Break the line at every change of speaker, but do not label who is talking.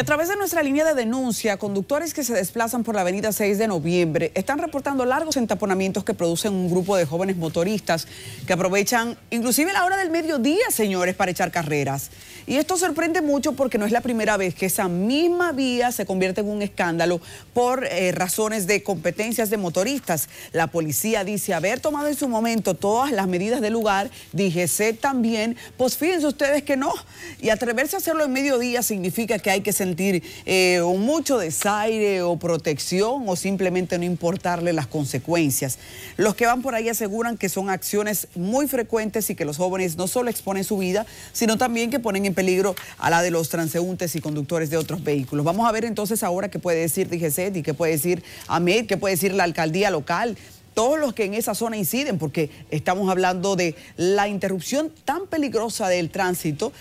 A través de nuestra línea de denuncia, conductores que se desplazan por la avenida 6 de noviembre están reportando largos entaponamientos que producen un grupo de jóvenes motoristas que aprovechan inclusive la hora del mediodía, señores, para echar carreras. Y esto sorprende mucho porque no es la primera vez que esa misma vía se convierte en un escándalo por eh, razones de competencias de motoristas. La policía dice haber tomado en su momento todas las medidas del lugar, dijese también, pues fíjense ustedes que no. Y atreverse a hacerlo en mediodía significa que hay que sentir eh, mucho desaire o protección o simplemente no importarle las consecuencias. Los que van por ahí aseguran que son acciones muy frecuentes y que los jóvenes no solo exponen su vida, sino también que ponen en peligro a la de los transeúntes y conductores de otros vehículos. Vamos a ver entonces ahora qué puede decir DGC y qué puede decir AMED, qué puede decir la alcaldía local, todos los que en esa zona inciden, porque estamos hablando de la interrupción tan peligrosa del tránsito